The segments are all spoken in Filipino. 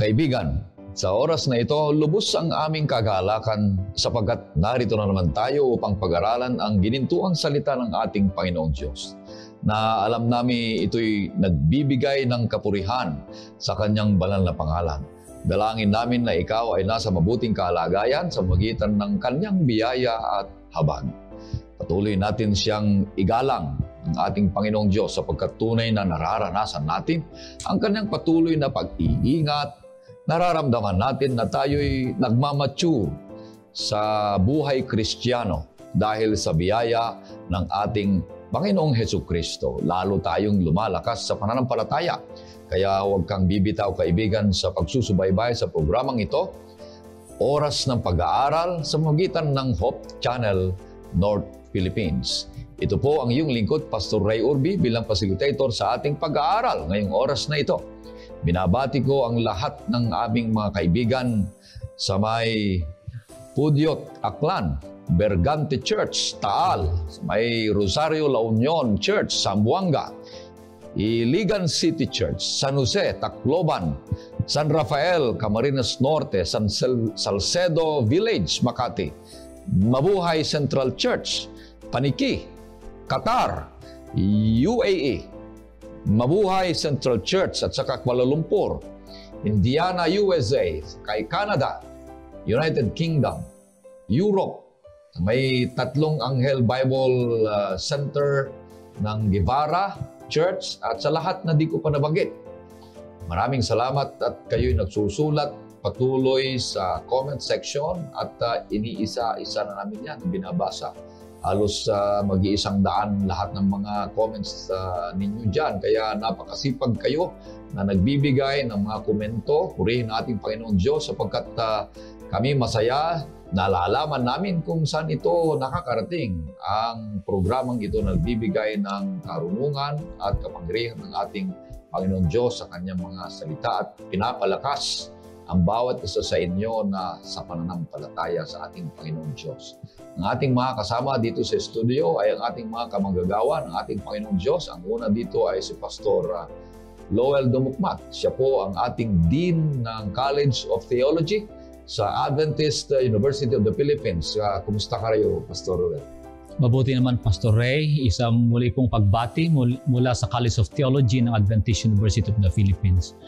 Kaibigan, sa oras na ito, lubos ang aming kagalakan sapagkat narito na naman tayo upang pag-aralan ang ginintuang salita ng ating Panginoong Diyos na alam namin ito'y nagbibigay ng kapurihan sa kanyang banal na pangalan. Dalangin namin na ikaw ay nasa mabuting kalagayan sa magitan ng kanyang biyaya at habag. Patuloy natin siyang igalang ang ating Panginoong Diyos sapagkat tunay na nararanasan natin ang kanyang patuloy na pag-iingat nararamdaman natin na tayo'y nagmamature sa buhay kristyano dahil sa biyaya ng ating Panginoong Heso Kristo, lalo tayong lumalakas sa pananampalataya. Kaya huwag kang bibitaw kaibigan sa pagsusubaybay sa programang ito, Oras ng Pag-aaral sa magitan ng Hope Channel North Philippines. Ito po ang iyong lingkod, Pastor Ray Urbi, bilang facilitator sa ating pag-aaral ngayong oras na ito. Binabati ko ang lahat ng aming mga kaibigan sa may Pudyot, Aklan, Bergante Church, Taal, sa may Rosario La Union Church, Sambuanga, Iligan City Church, San Jose, Tacloban, San Rafael, Camarines Norte, San Salcedo Village, Makati, Mabuhay Central Church, Paniki, Qatar, UAE, Mabuhay Central Church at saka Kuala Lumpur, Indiana, USA, kay Canada, United Kingdom, Europe, may tatlong Angel Bible uh, Center ng Guevara Church at sa lahat na di ko pa nabanggit. Maraming salamat at kayo'y nagsusulat patuloy sa comment section at uh, iniisa-isa na namin yan, binabasa halos uh, mag-iisang daan lahat ng mga comments uh, ninyo dyan. Kaya napakasipag kayo na nagbibigay ng mga komento. Purihin natin Panginoon Diyos sapagkat uh, kami masaya nalalaman namin kung saan ito nakakarating. Ang programang ito nagbibigay ng karunungan at kapangyarihan ng ating Panginoon Diyos sa kanyang mga salita at pinapalakas ang bawat isa sa inyo na sa pananampalataya sa ating Panginoong Diyos. Ang ating mga kasama dito sa studio ay ang ating mga kamanggagawa ang ating Panginoong Diyos. Ang una dito ay si Pastor ah, Lowell Dumukmat. Siya po ang ating Dean ng College of Theology sa Adventist ah, University of the Philippines. Uh, kumusta ka kayo, Pastor Lowell? Mabuti naman, Pastor Ray. Isang muli pong pagbati mula sa College of Theology ng Adventist University of the Philippines.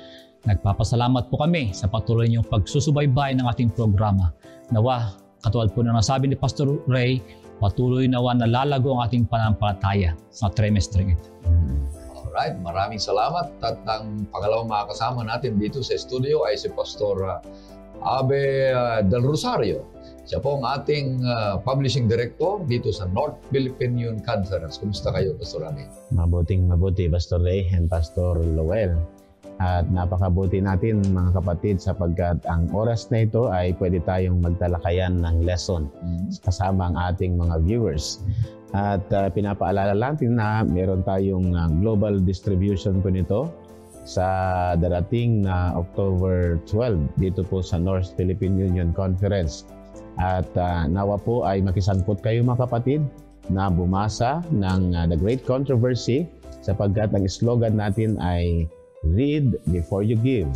Nagpapasalamat po kami sa patuloy niyong pagsusubaybay ng ating programa. Nawa, katulad po na nasabi ni Pastor Ray, patuloy nawa na lalago ang ating panampalataya sa trimester ito. Alright, maraming salamat. At ang pangalawang mga kasama natin dito sa studio ay si Pastor uh, Abe uh, Del Rosario. Siya po ang ating uh, publishing director dito sa North Philippine Union Conference. Kumusta kayo, Pastor Ray? Mabuting mabuti, Pastor Ray and Pastor Lowell. At napakabuti natin mga kapatid sapagkat ang oras na ito ay pwede tayong magtalakayan ng lesson mm-hmm. kasama ang ating mga viewers. At uh, pinapaalala natin na meron tayong uh, global distribution po nito sa darating na October 12 dito po sa North Philippine Union Conference. At uh, nawa po ay makisangkot kayo mga kapatid na bumasa ng uh, The Great Controversy sapagkat ang slogan natin ay read before you give.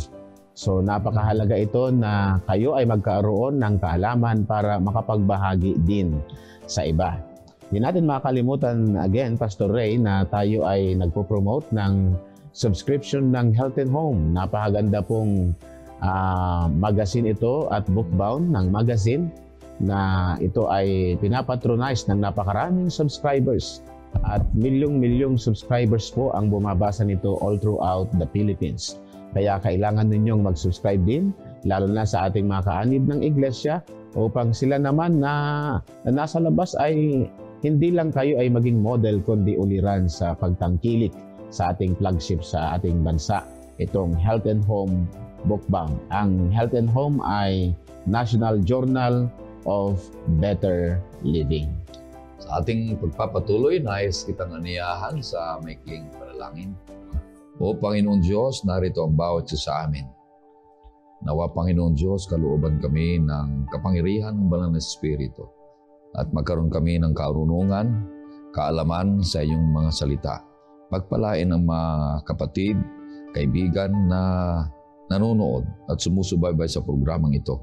So napakahalaga ito na kayo ay magkaroon ng kaalaman para makapagbahagi din sa iba. Hindi natin makalimutan again, Pastor Ray, na tayo ay nagpo-promote ng subscription ng Health and Home. Napakaganda pong uh, magazine ito at bookbound ng magazine na ito ay pinapatronize ng napakaraming subscribers at milyong-milyong subscribers po ang bumabasa nito all throughout the Philippines. Kaya kailangan ninyong mag-subscribe din, lalo na sa ating mga kaanib ng iglesia, upang sila naman na, na nasa labas ay hindi lang kayo ay maging model kundi uliran sa pagtangkilik sa ating flagship sa ating bansa. Itong Health and Home Bookbang. Ang Health and Home ay National Journal of Better Living. Sa ating pagpapatuloy, nais kitang aniyahan sa maikling panalangin. O Panginoon Diyos, narito ang bawat sa amin. Nawa Panginoon Diyos, kalooban kami ng kapangyarihan ng Banal na Espiritu at magkaroon kami ng karunungan, kaalaman sa iyong mga salita. Pagpalain ang mga kapatid, kaibigan na nanonood at sumusubaybay sa programang ito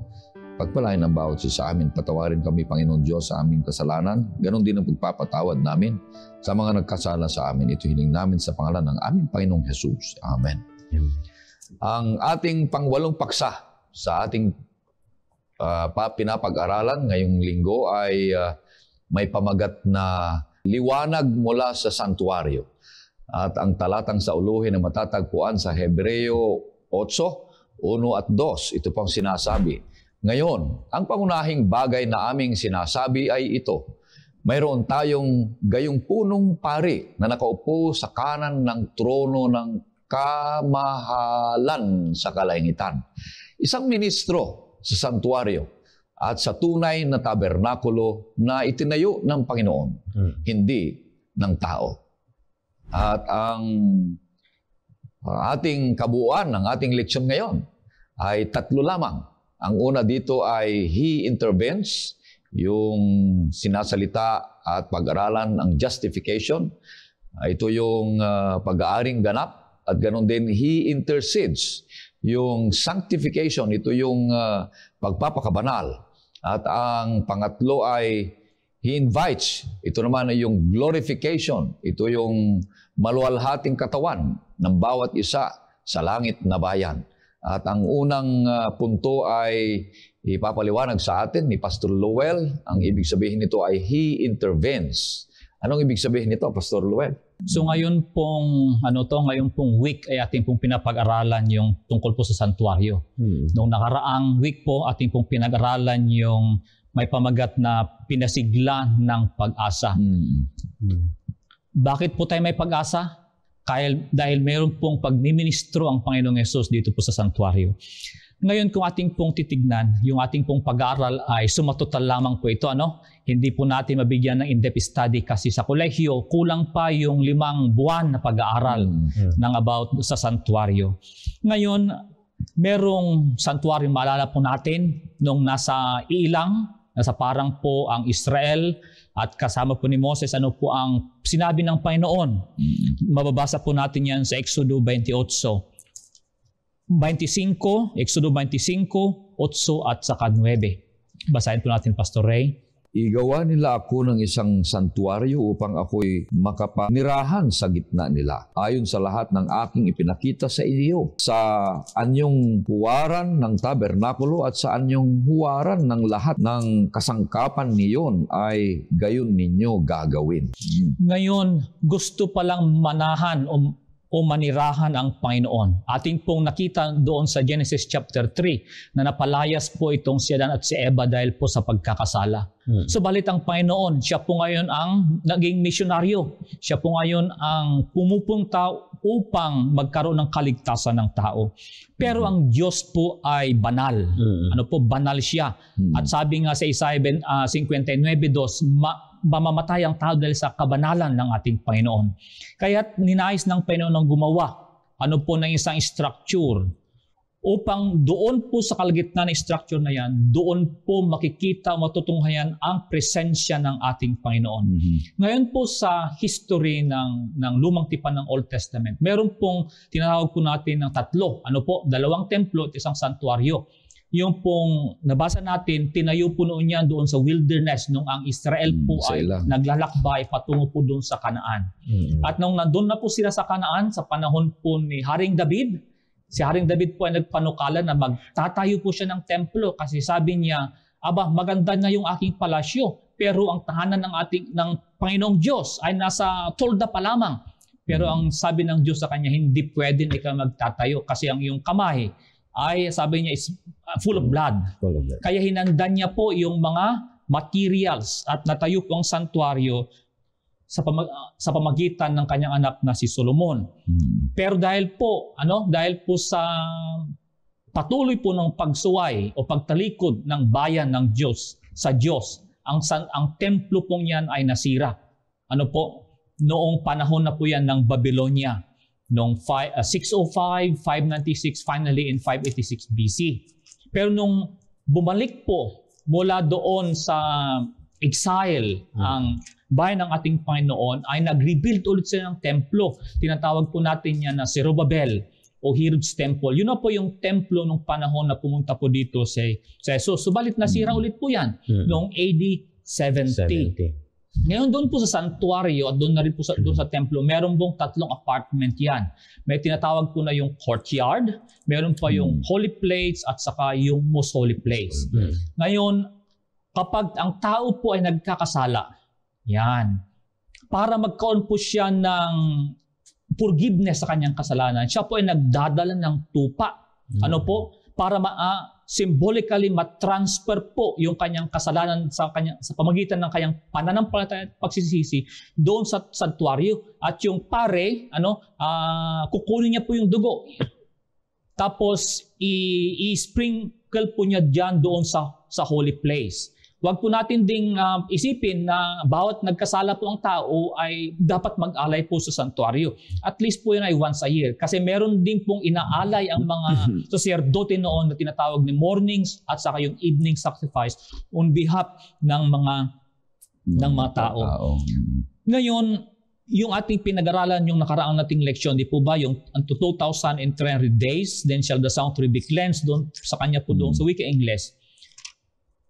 Pagpalain ang bawat isa sa amin, patawarin kami, Panginoon Diyos, sa aming kasalanan. Ganon din ang pagpapatawad namin sa mga nagkasala sa amin. Ito hiling namin sa pangalan ng aming Panginoong Jesus. Amen. Amen. Ang ating pangwalong paksa sa ating uh, pinapag-aralan ngayong linggo ay uh, may pamagat na liwanag mula sa santuario. At ang talatang sa uluhin na matatagpuan sa Hebreo 8, 1 at 2, ito pang sinasabi ngayon, ang pangunahing bagay na aming sinasabi ay ito. Mayroon tayong gayong punong pari na nakaupo sa kanan ng trono ng kamahalan sa kalangitan. Isang ministro sa santuario at sa tunay na tabernakulo na itinayo ng Panginoon, hmm. hindi ng tao. At ang ating kabuuan ng ating leksyon ngayon ay tatlo lamang ang una dito ay He intervenes, yung sinasalita at pag-aralan ang justification. Ah, ito yung uh, pag-aaring ganap at ganun din He intercedes, yung sanctification, ito yung uh, pagpapakabanal. At ang pangatlo ay He invites. Ito naman ay yung glorification. Ito yung maluwalhating katawan ng bawat isa sa langit na bayan. At ang unang uh, punto ay ipapaliwanag sa atin ni Pastor Lowell. Ang ibig sabihin nito ay He intervenes. Anong ibig sabihin nito, Pastor Lowell? So ngayon pong ano to, ngayon pong week ay ating pong pinapag-aralan yung tungkol po sa santuario. Hmm. Noong nakaraang week po ating pong pinag-aralan yung may pamagat na pinasigla ng pag-asa. Hmm. hmm. Bakit po tayo may pag-asa? Kaya, dahil meron pong pagniministro ang Panginoong Yesus dito po sa santuario. Ngayon kung ating pong titignan, yung ating pong pag-aaral ay sumatotal lamang po ito. Ano? Hindi po natin mabigyan ng in-depth study kasi sa kolehiyo, kulang pa yung limang buwan na pag-aaral mm-hmm. ng about sa santuario. Ngayon, merong santuario maalala po natin nung nasa ilang, nasa parang po ang Israel, at kasama po ni Moses ano po ang sinabi ng Panginoon. Mm-hmm. Mababasa po natin yan sa Exodo 28. 25, Exodo 25, 8 at saka 9. Basahin po natin, Pastor Ray. Igawa nila ako ng isang santuaryo upang ako'y makapanirahan sa gitna nila ayon sa lahat ng aking ipinakita sa iyo sa anyong huwaran ng tabernakulo at sa anyong huwaran ng lahat ng kasangkapan niyon ay gayon ninyo gagawin. Hmm. Ngayon, gusto palang manahan o o manirahan ang Panginoon. Ating pong nakita doon sa Genesis chapter 3 na napalayas po itong si Adan at si Eva dahil po sa pagkakasala. Hmm. So balit ang Panginoon, siya po ngayon ang naging misyonaryo. Siya po ngayon ang pumupunta upang magkaroon ng kaligtasan ng tao. Pero mm-hmm. ang Diyos po ay banal. Mm-hmm. Ano po, banal siya. Mm-hmm. At sabi nga sa Isaiah 59.2, ah, ma- mamamatay ang tao dahil sa kabanalan ng ating Panginoon. Kaya ninais ng Panginoon ng gumawa ano po ng isang structure upang doon po sa kalagitnaan ng structure na yan, doon po makikita, matutunghayan ang presensya ng ating Panginoon. Mm-hmm. Ngayon po sa history ng, ng lumang tipan ng Old Testament, meron pong tinatawag po natin ng tatlo. Ano po? Dalawang templo at isang santuaryo. Yung pong nabasa natin, tinayo po noon yan doon sa wilderness nung ang Israel mm, po mm, ay naglalakbay patungo po doon sa Kanaan. Mm-hmm. At nung nandun na po sila sa Kanaan, sa panahon po ni Haring David, Si Haring David po ay nagpanukala na magtatayo po siya ng templo kasi sabi niya, Aba, maganda na yung aking palasyo, pero ang tahanan ng ating ng Panginoong Diyos ay nasa tolda pa lamang. Pero ang sabi ng Diyos sa kanya, hindi pwede ikaw magtatayo kasi ang iyong kamay ay sabi niya is ah, full of blood. Full of Kaya hinanda niya po yung mga materials at natayo po ang santuario sa, pamag- sa pamagitan ng kanyang anak na si Solomon. Hmm. Pero dahil po, ano, dahil po sa patuloy po ng pagsuway o pagtalikod ng bayan ng Diyos sa Diyos, ang ang templo pong yan ay nasira. Ano po? Noong panahon na po yan ng Babylonia, noong 605, 596, ah, finally in 586 BC. Pero nung bumalik po mula doon sa exile hmm. ang bayan ng ating Panginoon ay nag-rebuild ulit sila ng templo. Tinatawag po natin yan na Zerubabel o Herod's Temple. Yun na po yung templo nung panahon na pumunta po dito si, si Jesus. Subalit nasira hmm. ulit po yan mm. noong AD 70. 70. Ngayon doon po sa santuario at doon na rin po sa, hmm. doon sa templo, meron pong tatlong apartment yan. May tinatawag po na yung courtyard, meron pa yung mm. holy place at saka yung most holy place. Mm. Ngayon, kapag ang tao po ay nagkakasala, yan. Para magkaonpo siya ng forgiveness sa kanyang kasalanan, siya po ay nagdadala ng tupa. Hmm. Ano po? Para ma ah, symbolically ma-transfer po yung kanyang kasalanan sa kanya sa pamagitan ng kanyang pananampalataya at pagsisisi doon sa santuaryo at yung pare ano uh, kukunin niya po yung dugo tapos i-sprinkle po niya diyan doon sa sa holy place Huwag po natin ding um, isipin na bawat nagkasala po ang tao ay dapat mag-alay po sa santuaryo. At least po yun ay once a year. Kasi meron din pong inaalay ang mga mm-hmm. saserdote noon na tinatawag ni mornings at saka yung evening sacrifice on behalf ng mga ng, mm-hmm. ng mga tao. tao. Ngayon, yung ating pinag-aralan yung nakaraang nating leksyon, di po ba, yung unto 2,030 days, then shall the sanctuary be cleansed doon sa kanya po doon mm. sa wika English.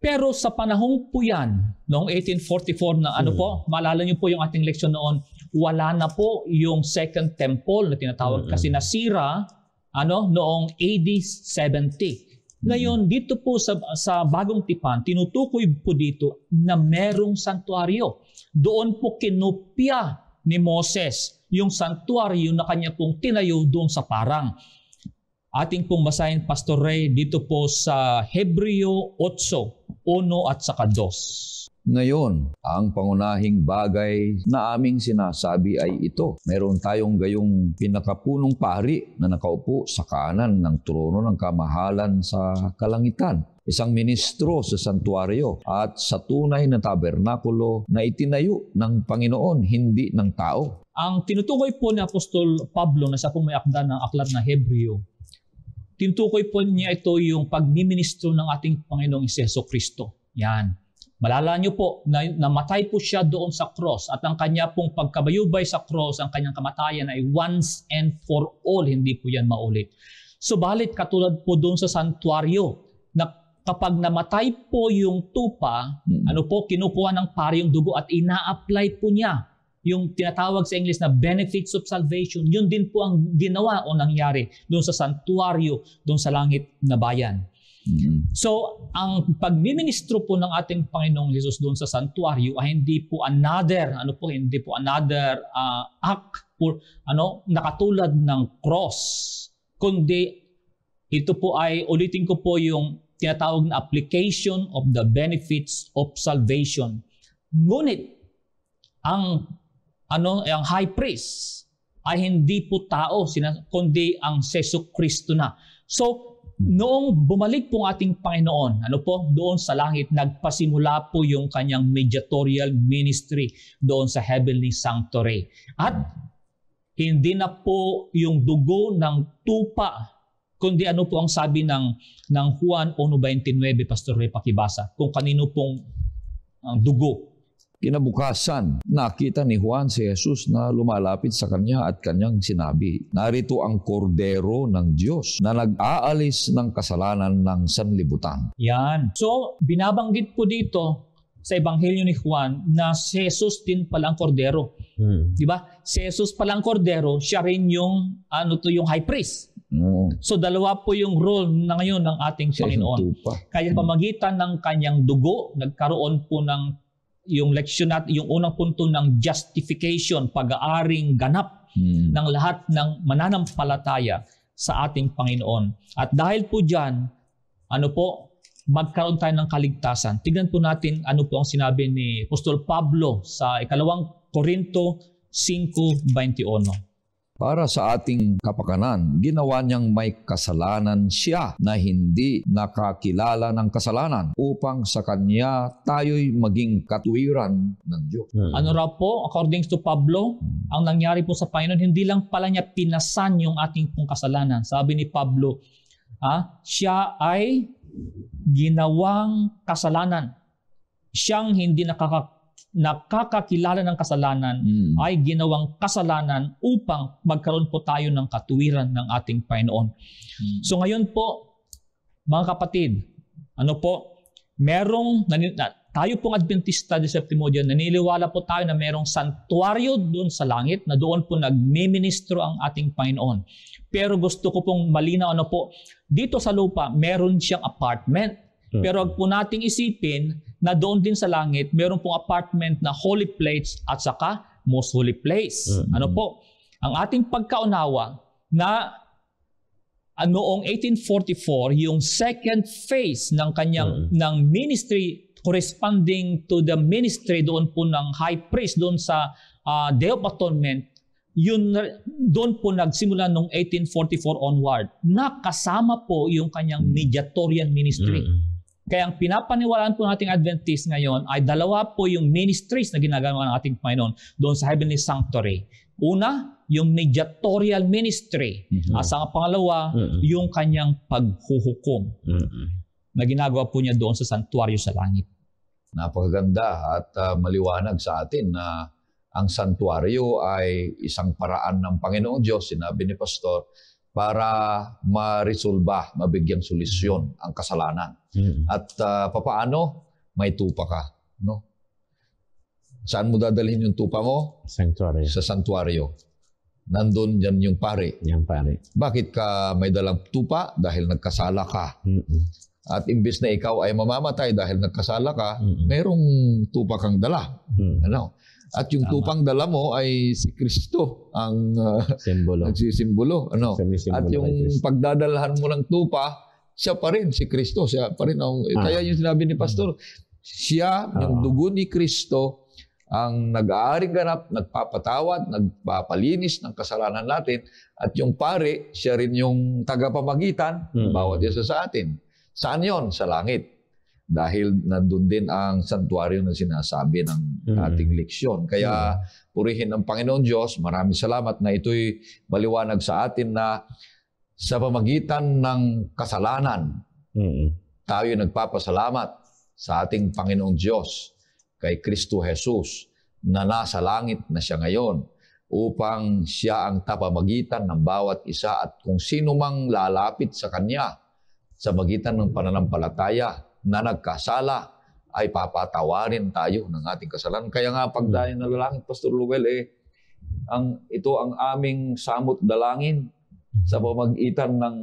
Pero sa panahong po yan, noong 1844 na ano hmm. po, maalala niyo po yung ating leksyon noon, wala na po yung second temple na tinatawag hmm. kasi nasira ano noong AD 70. Hmm. Ngayon, hmm. dito po sa, sa Bagong Tipan, tinutukoy po dito na merong santuaryo. Doon po kinupya ni Moses yung santuaryo na kanya pong tinayo doon sa parang ating pong basahin, Pastor Ray, dito po sa Hebreo 8, 1 at saka 2. Ngayon, ang pangunahing bagay na aming sinasabi ay ito. Meron tayong gayong pinakapunong pari na nakaupo sa kanan ng trono ng kamahalan sa kalangitan isang ministro sa santuario at sa tunay na tabernakulo na itinayo ng Panginoon, hindi ng tao. Ang tinutukoy po ni Apostol Pablo na sa pong may ng aklat na Hebreo Tintukoy po niya ito yung pagmiministro ng ating Panginoong Iseso Kristo. Yan. Malala niyo po na namatay po siya doon sa cross at ang kanya pong pagkabayubay sa cross, ang kanyang kamatayan ay once and for all, hindi po yan maulit. Subalit katulad po doon sa santuario na kapag namatay po yung tupa, hmm. ano po, kinukuha ng pari yung dugo at ina-apply po niya yung tinatawag sa English na benefits of salvation, yun din po ang ginawa o nangyari doon sa santuario, doon sa langit na bayan. Mm-hmm. So, ang pagmiministro po ng ating Panginoong Hesus doon sa santuario ay hindi po another, ano po, hindi po another uh, act po, ano, nakatulad ng cross, kundi ito po ay, ulitin ko po yung tinatawag na application of the benefits of salvation. Ngunit, ang ano, ang high priest ay hindi po tao, kundi ang Seso Kristo na. So, noong bumalik pong ating Panginoon, ano po, doon sa langit, nagpasimula po yung kanyang mediatorial ministry doon sa heavenly sanctuary. At hindi na po yung dugo ng tupa kundi ano po ang sabi ng ng Juan 1:29 Pastor Ray pakibasa kung kanino pong ang dugo Kinabukasan, nakita ni Juan si Jesus na lumalapit sa kanya at kanyang sinabi, Narito ang kordero ng Diyos na nag-aalis ng kasalanan ng sanlibutan. Yan. So, binabanggit po dito sa Ebanghelyo ni Juan na si Jesus din pala ang kordero. Hmm. 'Di ba? Si Jesus pala ang kordero, siya rin yung ano to yung high priest. Hmm. So dalawa po yung role na ngayon ng ating siya Panginoon. Kaya sa pamagitan ng kanyang dugo, nagkaroon po ng yung leksyon natin, yung unang punto ng justification, pag-aaring ganap hmm. ng lahat ng mananampalataya sa ating Panginoon. At dahil po dyan, ano po, magkaroon tayo ng kaligtasan. Tignan po natin ano po ang sinabi ni Apostol Pablo sa ikalawang Korinto 5.21 para sa ating kapakanan. Ginawa niyang may kasalanan siya na hindi nakakilala ng kasalanan upang sa kanya tayo'y maging katuwiran ng Diyos. Hmm. Ano raw po, according to Pablo, ang nangyari po sa Panginoon, hindi lang pala niya pinasan yung ating pong kasalanan. Sabi ni Pablo, ha, siya ay ginawang kasalanan. Siyang hindi nakaka nakakakilala ng kasalanan mm. ay ginawang kasalanan upang magkaroon po tayo ng katuwiran ng ating Panginoon. Mm. So ngayon po, mga kapatid, ano po, merong, tayo pong Adventista de Septimo Dia, naniniwala po tayo na merong santuario doon sa langit na doon po nagmiministro ang ating Panginoon. Pero gusto ko pong malinaw ano po, dito sa lupa, meron siyang apartment pero wag po nating isipin na doon din sa langit, meron pong apartment na holy place at saka most holy place. Mm-hmm. Ano po? Ang ating pagkaunawa na ah, noong 1844 yung second phase ng kanyang mm. ng ministry corresponding to the ministry doon po ng high priest doon sa uh, Day of Atonement yun doon po nagsimula noong 1844 onward nakasama po yung kanyang mediatorian ministry mm. Kaya ang pinapaniwalaan po nating Adventist ngayon ay dalawa po yung ministries na ginagawa ng ating Panginoon doon sa Heavenly Sanctuary. Una, yung mediatorial ministry. Mm-hmm. At sa pangalawa, mm-hmm. yung kanyang paghuhukom mm-hmm. na ginagawa po niya doon sa santuario sa langit. Napakaganda at uh, maliwanag sa atin na ang santuario ay isang paraan ng Panginoong Diyos, sinabi ni Pastor, para maresolba, mabigyang solusyon ang kasalanan. Mm-hmm. At uh, papaano? May tupa ka. No? Saan mo dadalhin yung tupa mo? Sanctuary. Sa santuario. Nandun yan yung pare. Yan pare. Bakit ka may dalang tupa? Dahil nagkasala ka. Mm-hmm. At imbes na ikaw ay mamamatay dahil nagkasala ka, mm-hmm. mayroong tupa kang dala. Mm-hmm. Ano? At yung Tama. tupang dala mo ay si Kristo ang ah, simbolo. uh, simbolo. Ano? Sumisimbolo At yung pagdadalhan mo ng tupa, siya pa rin si Kristo. Siya pa rin ang, eh, ah. Kaya yung sinabi ni Pastor, ah. siya, ah. yung dugo ni Kristo, ang nag-aaring ganap, nagpapatawad, nagpapalinis ng kasalanan natin. At yung pare, siya rin yung tagapamagitan, hmm. bawat isa sa atin. Saan yon? Sa langit dahil nandun din ang santuario na sinasabi ng mm. ating leksyon. Kaya mm. purihin ng Panginoon Diyos, maraming salamat na ito'y maliwanag sa atin na sa pamagitan ng kasalanan, mm tayo nagpapasalamat sa ating Panginoong Diyos, kay Kristo Jesus, na nasa langit na siya ngayon upang siya ang tapamagitan ng bawat isa at kung sino mang lalapit sa Kanya sa magitan ng pananampalataya na nagkasala ay papatawarin tayo ng ating kasalanan. Kaya nga pagdain hmm. ng lalangin, Pastor Luwel, eh, ang, ito ang aming samot dalangin hmm. sa pamagitan ng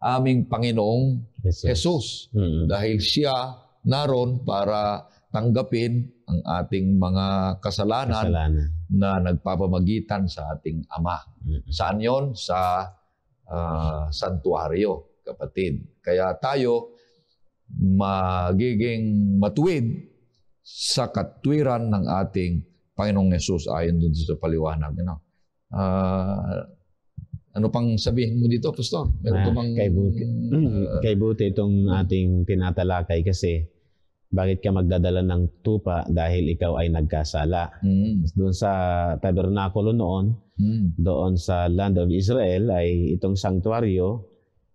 aming Panginoong Jesus. Jesus. Hmm. Dahil siya naroon para tanggapin ang ating mga kasalanan, kasalanan. na nagpapamagitan sa ating Ama. Hmm. Saan yon? Sa uh, santuario, kapatid. Kaya tayo, magiging matuwid sa katwiran ng ating Panginoong Yesus ayon dun sa paliwanag. You know? uh, ah, ano pang sabihin mo dito, Pastor? Meron ah, bang, kay buti, uh, kay buti itong ating tinatalakay kasi bakit ka magdadala ng tupa dahil ikaw ay nagkasala. Mm. Doon sa tabernakulo noon, mm. doon sa land of Israel ay itong sanktuaryo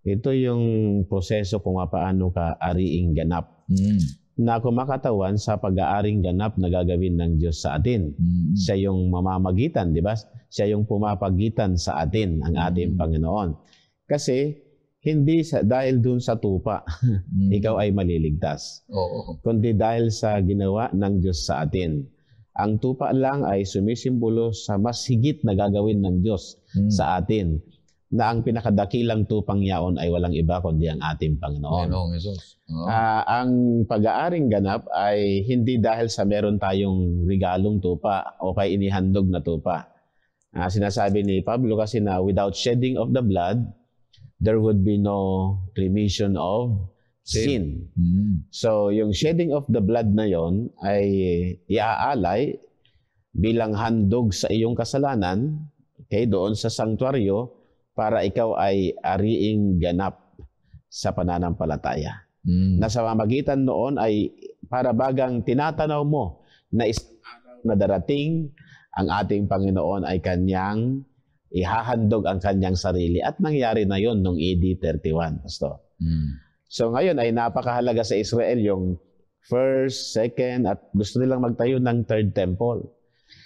ito yung proseso kung paano ka ariing ganap. Mm. Na kumakatawan sa pag-aaring ganap na gagawin ng Diyos sa atin. Mm. Siya yung mamamagitan, di ba? Siya yung pumapagitan sa atin, ang ating mm. Panginoon. Kasi hindi sa, dahil dun sa tupa, mm. ikaw ay maliligtas. Oo. Kundi dahil sa ginawa ng Diyos sa atin. Ang tupa lang ay sumisimbolo sa mas higit na gagawin ng Diyos mm. sa atin na ang pinakadakilang tupang yaon ay walang iba kundi ang ating Panginoon. Panginoon Jesus. Oh. Uh, ang pag-aaring ganap ay hindi dahil sa meron tayong regalong tupa o kay inihandog na tupa. Uh, sinasabi ni Pablo kasi na without shedding of the blood, there would be no remission of sin. sin. Mm-hmm. So, yung shedding of the blood na yon ay iaalay bilang handog sa iyong kasalanan, okay, doon sa sanktuaryo, para ikaw ay ariing ganap sa pananampalataya. Mm. Na sa pamagitan noon ay para bagang tinatanaw mo na isang na darating ang ating Panginoon ay kanyang ihahandog ang kanyang sarili. At nangyari na yon noong AD 31, Pasto. Mm. So ngayon ay napakahalaga sa Israel yung first, second, at gusto nilang magtayo ng third temple.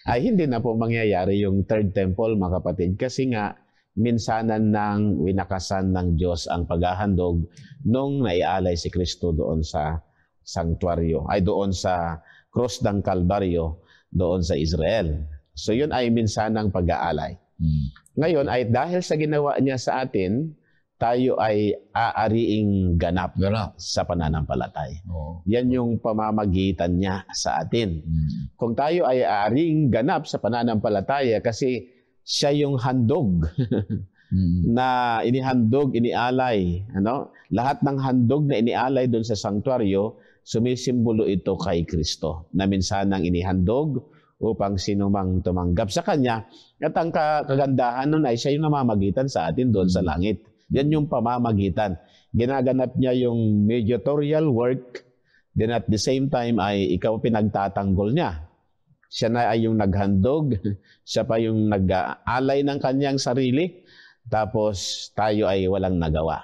Ay hindi na po mangyayari yung third temple, mga kapatid, kasi nga minsanan nang winakasan ng Diyos ang paghahandog nung naialay si Kristo doon sa sanktuaryo, ay doon sa cross ng Kalbaryo, doon sa Israel. So yun ay minsanang pag-aalay. Hmm. Ngayon ay dahil sa ginawa niya sa atin, tayo ay aariing ganap, sa pananampalatay. Oo. Yan yung pamamagitan niya sa atin. Hmm. Kung tayo ay aariing ganap sa pananampalataya kasi siya yung handog mm-hmm. na inihandog, inialay. Ano? Lahat ng handog na inialay doon sa sanktuaryo, sumisimbolo ito kay Kristo na minsan ang inihandog upang sinumang tumanggap sa Kanya. At ang kagandahan nun ay siya yung namamagitan sa atin doon sa mm-hmm. langit. Yan yung pamamagitan. Ginaganap niya yung mediatorial work, then at the same time ay ikaw pinagtatanggol niya. Siya na ay yung naghandog, siya pa yung nag-alay ng kanyang sarili, tapos tayo ay walang nagawa.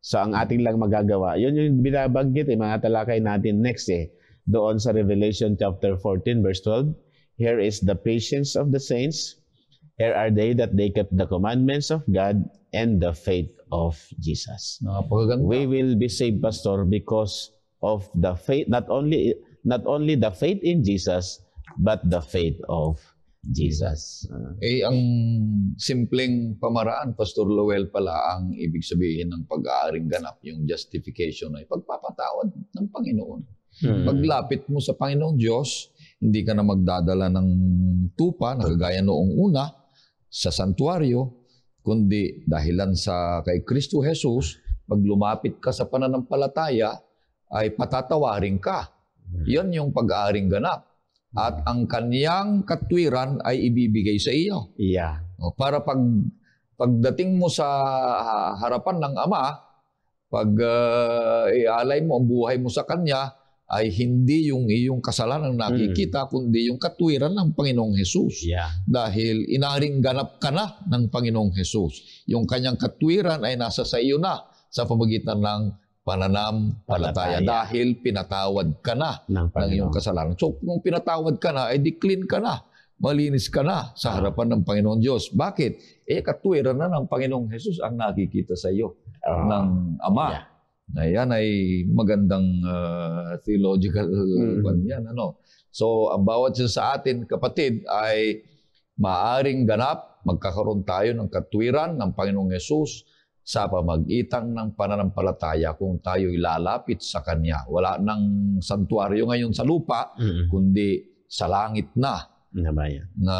So ang ating lang magagawa, yun yung binabanggit, eh, mga talakay natin next eh, doon sa Revelation chapter 14 verse 12, Here is the patience of the saints. Here are they that they kept the commandments of God and the faith of Jesus. We will be saved, Pastor, because of the faith, not only, not only the faith in Jesus, but the faith of Jesus. Eh, ang simpleng pamaraan, Pastor Lowell pala, ang ibig sabihin ng pag-aaring ganap, yung justification ay pagpapatawad ng Panginoon. Hmm. Paglapit mo sa Panginoong Diyos, hindi ka na magdadala ng tupa na kagaya noong una sa santuario, kundi dahilan sa kay Kristo Jesus, pag lumapit ka sa pananampalataya, ay patatawarin ka. Yan yung pag-aaring ganap at mm. ang kaniyang katwiran ay ibibigay sa iyo. Iya. O, Para pag pagdating mo sa harapan ng Ama, pag uh, ialay mo ang buhay mo sa Kanya, ay hindi yung iyong kasalanan nakikita, mm. kundi yung katwiran ng Panginoong Hesus. Yeah. Dahil inaring ganap ka na ng Panginoong Hesus. Yung kanyang katwiran ay nasa sa iyo na sa pamagitan ng pananampalataya dahil pinatawad ka na ng, ng iyong kasalanan. So kung pinatawad ka na, ay di clean ka na. Malinis ka na sa ah. harapan ng Panginoon Diyos. Bakit? Eh katwiran na ng Panginoong Jesus ang nakikita sa iyo uh, ng Ama. Yeah. Na ay magandang uh, theological mm-hmm. yan. Ano? So ang bawat sa atin, kapatid, ay maaring ganap, magkakaroon tayo ng katwiran ng Panginoong Yesus sa pamagitan ng pananampalataya kung tayo'y lalapit sa Kanya. Wala nang santuaryo ngayon sa lupa, mm-hmm. kundi sa langit na Nabayan. na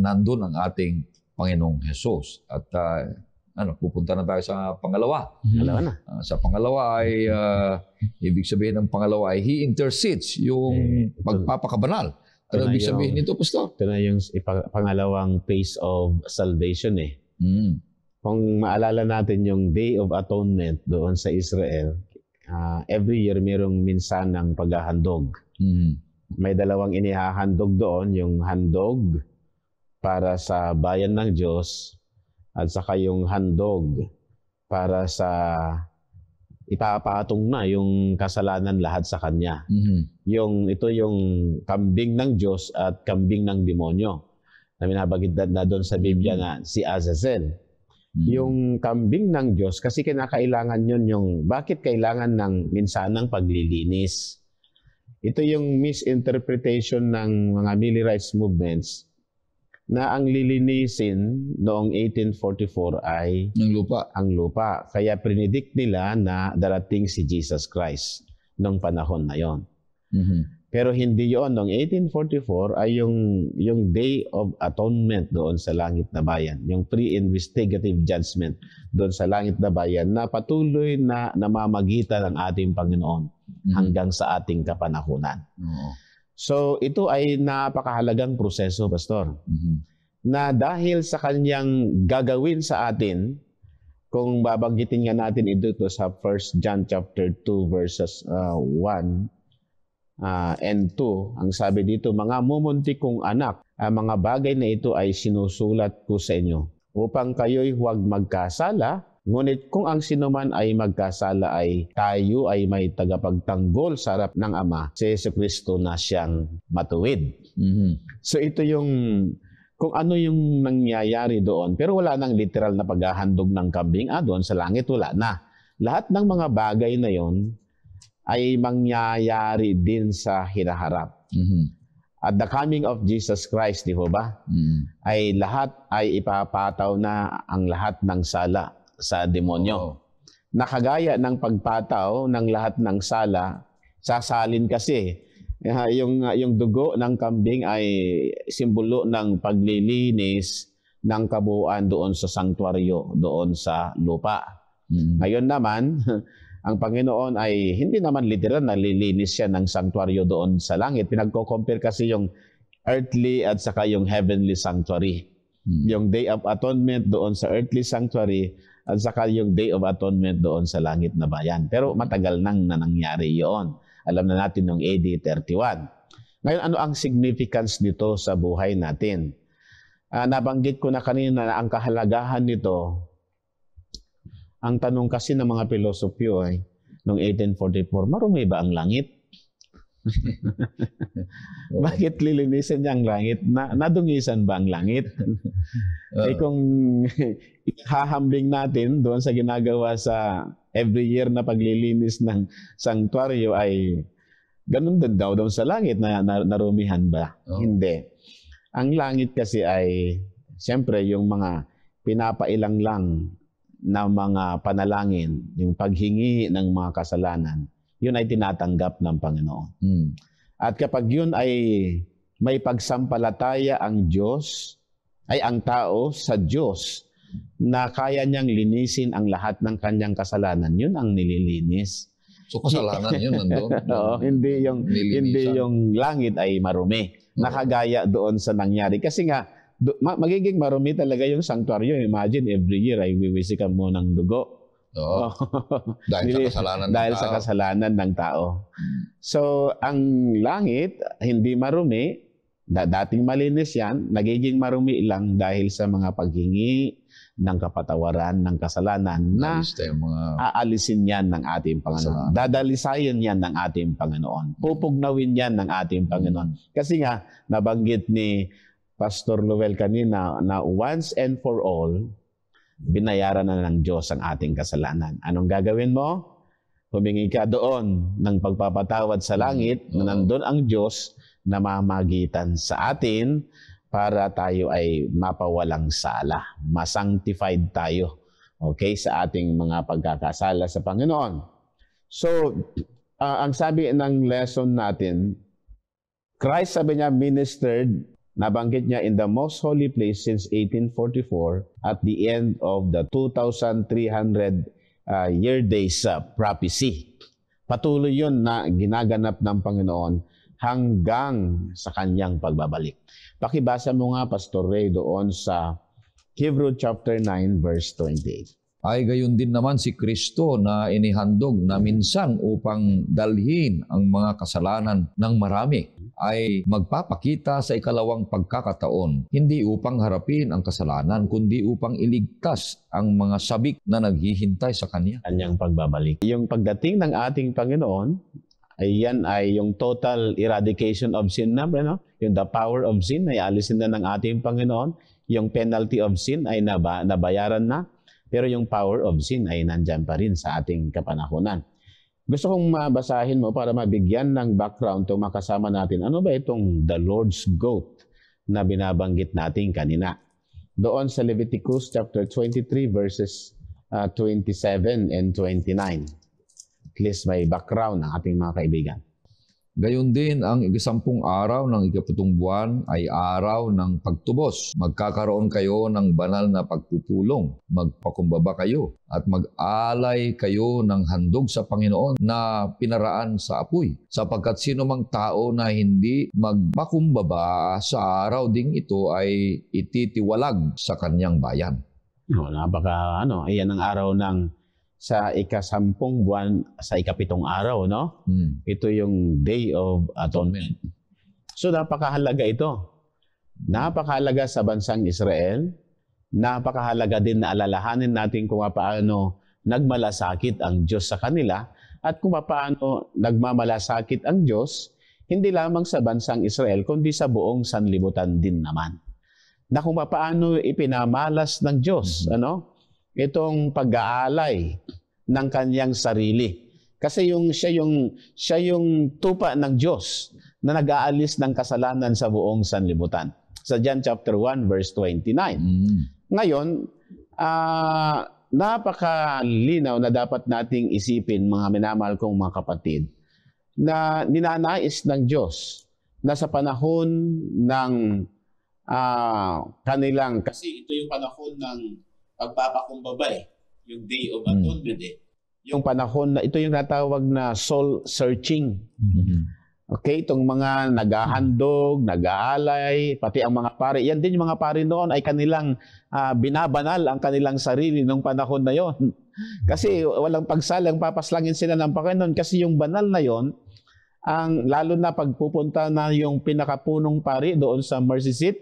nandun ang ating Panginoong Hesus. At uh, ano, pupunta na tayo sa pangalawa. Mm-hmm. Pangalawa mm-hmm. Uh, sa pangalawa ay, uh, ibig sabihin ng pangalawa ay He intercedes, yung eh, pagpapakabanal. Ano ibig sabihin nito, Pastor? Ito na yung ipa- pangalawang phase of salvation eh. Mm. Kung maalala natin yung Day of Atonement doon sa Israel, uh, every year merong minsan ng paghahandog. Mm. May dalawang inihahandog doon, yung handog para sa bayan ng Diyos at saka yung handog para sa ipapatong na yung kasalanan lahat sa kanya. Mm-hmm. Yung ito yung kambing ng Diyos at kambing ng demonyo. Na binabagid na, doon sa Biblia mm-hmm. na si Azazel hmm. yung kambing ng Diyos kasi kinakailangan yun yung bakit kailangan ng minsanang paglilinis. Ito yung misinterpretation ng mga Mili movements na ang lilinisin noong 1844 ay ang lupa. Ang lupa. Kaya predict nila na darating si Jesus Christ noong panahon na yon. Mm-hmm. Pero hindi yon Noong 1844 ay yung, yung Day of Atonement doon sa Langit na Bayan, yung pre-investigative judgment doon sa Langit na Bayan na patuloy na namamagitan ng ating Panginoon mm-hmm. hanggang sa ating kapanahunan. Mm-hmm. So ito ay napakahalagang proseso, Pastor, mm-hmm. na dahil sa kanyang gagawin sa atin, kung babanggitin nga natin ito, ito sa 1 John chapter 2 verses uh, 1 uh, and 2. Ang sabi dito, mga mumunti kong anak, ang ah, mga bagay na ito ay sinusulat ko sa inyo upang kayo'y huwag magkasala Ngunit kung ang sinuman ay magkasala ay tayo ay may tagapagtanggol sa harap ng Ama, si Yesu Kristo na siyang matuwid. Mm-hmm. So ito yung kung ano yung nangyayari doon. Pero wala nang literal na paghahandog ng kambing. Ah, doon sa langit wala na. Lahat ng mga bagay na yon ay mangyayari din sa hinaharap. Mm-hmm. At the coming of Jesus Christ, di ho ba? Mm-hmm. Ay lahat ay ipapataw na ang lahat ng sala sa demonyo. Oh. Nakagaya ng pagpataw ng lahat ng sala, sasalin kasi ah, yung ah, yung dugo ng kambing ay simbolo ng paglilinis ng kabuuan doon sa sanktuaryo, doon sa lupa. Mm-hmm. Ngayon naman, ang Panginoon ay hindi naman literal na lilinis siya ng sanctuary doon sa langit. Pinagko-compare kasi yung earthly at saka yung heavenly sanctuary. Hmm. Yung Day of Atonement doon sa earthly sanctuary at saka yung Day of Atonement doon sa langit na bayan. Pero matagal nang na nangyari yon. Alam na natin yung AD 31. Ngayon, ano ang significance nito sa buhay natin? Uh, nabanggit ko na kanina na ang kahalagahan nito ang tanong kasi ng mga pilosopyo ay, noong 1844, marumi ba ang langit? Bakit lilinisan niya ang langit? Na, nadungisan ba ang langit? uh-huh. eh kung hahambing natin doon sa ginagawa sa every year na paglilinis ng sanktuaryo ay ganun din daw doon sa langit na, na narumihan ba? uh Hindi. Ang langit kasi ay, siyempre, yung mga pinapailang lang na mga panalangin, yung paghingi ng mga kasalanan, yun ay tinatanggap ng Panginoon. Hmm. At kapag yun ay may pagsampalataya ang Diyos, ay ang tao sa Diyos, na kaya niyang linisin ang lahat ng kanyang kasalanan, yun ang nililinis. So kasalanan yun nandoon. Oo, hindi yung Nilinisan. hindi yung langit ay marumi. Okay. Nakagaya doon sa nangyari kasi nga magiging marumi talaga yung sanctuary. Imagine, every year ay wiwisikan mo ng dugo. Oo. dahil sa kasalanan ng Dahil tao. sa kasalanan ng tao. Hmm. So, ang langit, hindi marumi. dating malinis yan, nagiging marumi lang dahil sa mga paghingi ng kapatawaran ng kasalanan na mga- aalisin yan ng ating Panginoon. Kasalanan. Dadalisayan yan ng ating Panginoon. Hmm. Pupugnawin yan ng ating Panginoon. Hmm. Kasi nga, nabanggit ni Pastor Noel kanina na once and for all, binayaran na ng Diyos ang ating kasalanan. Anong gagawin mo? Humingi ka doon ng pagpapatawad sa langit na mm-hmm. nandun ang Diyos na mamagitan sa atin para tayo ay mapawalang sala. Masanctified tayo okay, sa ating mga pagkakasala sa Panginoon. So, uh, ang sabi ng lesson natin, Christ sabi niya ministered Nabanggit niya in the most holy place since 1844 at the end of the 2,300 uh, ah, year days uh, prophecy. Patuloy yon na ginaganap ng Panginoon hanggang sa kanyang pagbabalik. Pakibasa mo nga, Pastor Ray, doon sa Hebrew chapter 9, verse 28 ay gayon din naman si Kristo na inihandog na minsan upang dalhin ang mga kasalanan ng marami ay magpapakita sa ikalawang pagkakataon, hindi upang harapin ang kasalanan, kundi upang iligtas ang mga sabik na naghihintay sa Kanya. Kanyang pagbabalik. Yung pagdating ng ating Panginoon, ayan ay yung total eradication of sin na, no? yung the power of sin ay alisin na ng ating Panginoon, yung penalty of sin ay naba, nabayaran na, pero yung power of sin ay nandyan pa rin sa ating kapanahonan. Gusto kong mabasahin mo para mabigyan ng background itong makasama natin. Ano ba itong the Lord's goat na binabanggit natin kanina? Doon sa Leviticus chapter 23 verses uh, ah, 27 and 29. At least may background ng ating mga kaibigan. Gayon din ang igasampung araw ng ikaputong buwan ay araw ng pagtubos. Magkakaroon kayo ng banal na pagpupulong. Magpakumbaba kayo at mag-alay kayo ng handog sa Panginoon na pinaraan sa apoy. Sapagkat sino mang tao na hindi magpakumbaba sa araw ding ito ay ititiwalag sa kanyang bayan. No, oh, napaka ano, ayan ang araw ng sa ikasampung buwan sa ikapitong araw, no? Hmm. Ito yung Day of Atonement. So napakahalaga ito. Napakahalaga sa bansang Israel. Napakahalaga din na alalahanin natin kung paano nagmalasakit ang Diyos sa kanila at kung paano nagmamalasakit ang Diyos hindi lamang sa bansang Israel kundi sa buong sanlibutan din naman. Na kung paano ipinamalas ng Diyos, hmm ano? itong pag-aalay ng kanyang sarili. Kasi yung siya yung siya yung tupa ng Diyos na nag-aalis ng kasalanan sa buong sanlibutan. Sa John chapter 1 verse 29. Mm. Ngayon, uh, napakalinaw na dapat nating isipin mga minamahal kong mga kapatid na ninanais ng Diyos na sa panahon ng uh, kanilang kasi ito yung panahon ng pagpapakumbaba eh. Yung day of hmm. atonement mm. eh. Yung panahon na ito yung natawag na soul searching. Mm-hmm. Okay, itong mga naghahandog, nag-aalay, pati ang mga pare. Yan din yung mga pare noon ay kanilang uh, binabanal ang kanilang sarili nung panahon na yon. Kasi walang pagsalang papaslangin sila ng Panginoon kasi yung banal na yon ang lalo na pagpupunta na yung pinakapunong pari doon sa mercy seat,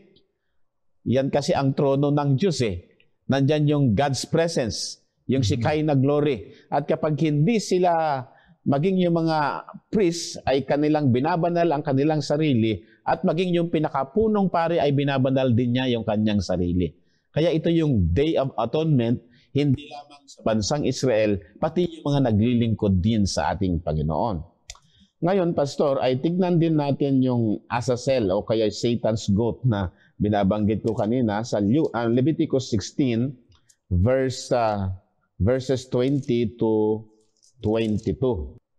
yan kasi ang trono ng Diyos eh. Nandyan yung God's presence, yung Shekinah mm-hmm. glory. At kapag hindi sila maging yung mga priests ay kanilang binabanal ang kanilang sarili at maging yung pinakapunong pare ay binabanal din niya yung kanyang sarili. Kaya ito yung Day of Atonement, hindi lamang sa bansang Israel, pati yung mga naglilingkod din sa ating Panginoon. Ngayon, Pastor, ay tignan din natin yung Azazel o kaya Satan's goat na binabanggit ko kanina sa ah, Leviticus 16 verse uh, verses 20 to 22.